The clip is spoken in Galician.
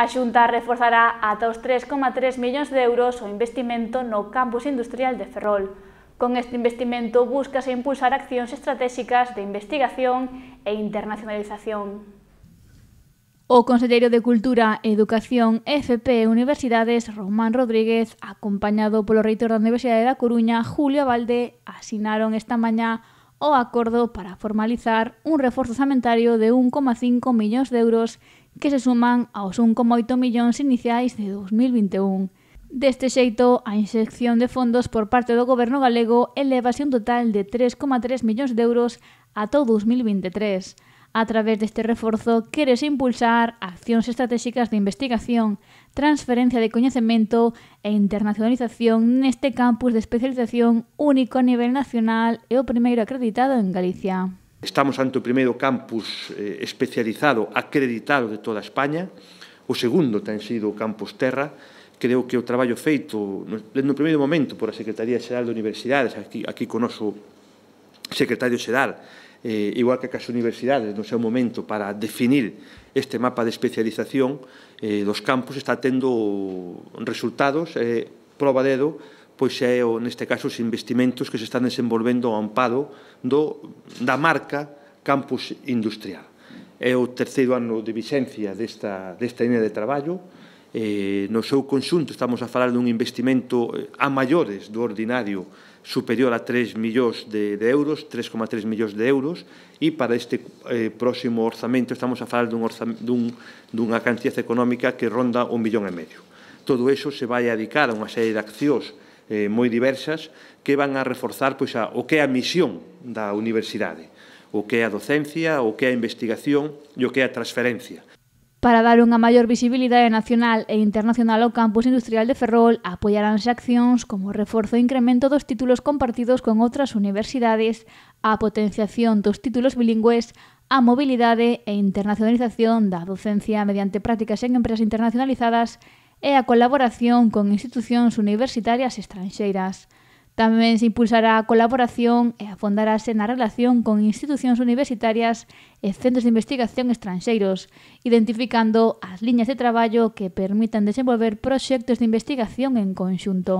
A Xunta reforzará ata os 3,3 millóns de euros o investimento no campus industrial de Ferrol. Con este investimento buscase impulsar accións estratégicas de investigación e internacionalización. O conselleiro de Cultura, Educación, FP e Universidades, Román Rodríguez, acompañado polo reitor da Universidade da Coruña, Julio Valde, asinaron esta mañá o acordo para formalizar un reforzo orzamentario de 1,5 millóns de euros que se suman aos 1,8 millóns iniciais de 2021. Deste xeito, a inxección de fondos por parte do goberno galego elevase un total de 3,3 millóns de euros ata o 2023. A través deste reforzo querese impulsar accións estratégicas de investigación, transferencia de coñecemento e internacionalización neste campus de especialización único a nivel nacional e o primeiro acreditado en Galicia. Estamos ante o primeiro campus eh, especializado acreditado de toda España, o segundo ten sido o campus Terra, creo que o traballo feito no, no primeiro momento por a Secretaría Xeral de Universidades aquí, aquí con o noso secretario xeral, eh, igual que as universidades no seu momento para definir este mapa de especialización eh, dos campus está tendo resultados eh, prova dedo pois é, o, neste caso, os investimentos que se están desenvolvendo ao amparo do, da marca Campus Industrial. É o terceiro ano de vixencia desta, desta línea de traballo, eh, no seu conxunto estamos a falar dun investimento eh, a maiores do ordinario superior a 3 millóns de, de euros, 3,3 millóns de euros, e para este eh, próximo orzamento estamos a falar dun dun, dunha cantidad económica que ronda un millón e medio. Todo eso se vai a dedicar a unha serie de accións eh, moi diversas que van a reforzar pois, a, o que é a misión da universidade, o que é a docencia, o que é a investigación e o que é a transferencia Para dar unha maior visibilidade nacional e internacional ao campus industrial de Ferrol, apoiaránse accións como reforzo e incremento dos títulos compartidos con outras universidades, a potenciación dos títulos bilingües, a mobilidade e internacionalización da docencia mediante prácticas en empresas internacionalizadas e a colaboración con institucións universitarias estranxeiras. Tamén se impulsará a colaboración e afondarase na relación con institucións universitarias e centros de investigación estranxeiros, identificando as liñas de traballo que permitan desenvolver proxectos de investigación en conxunto.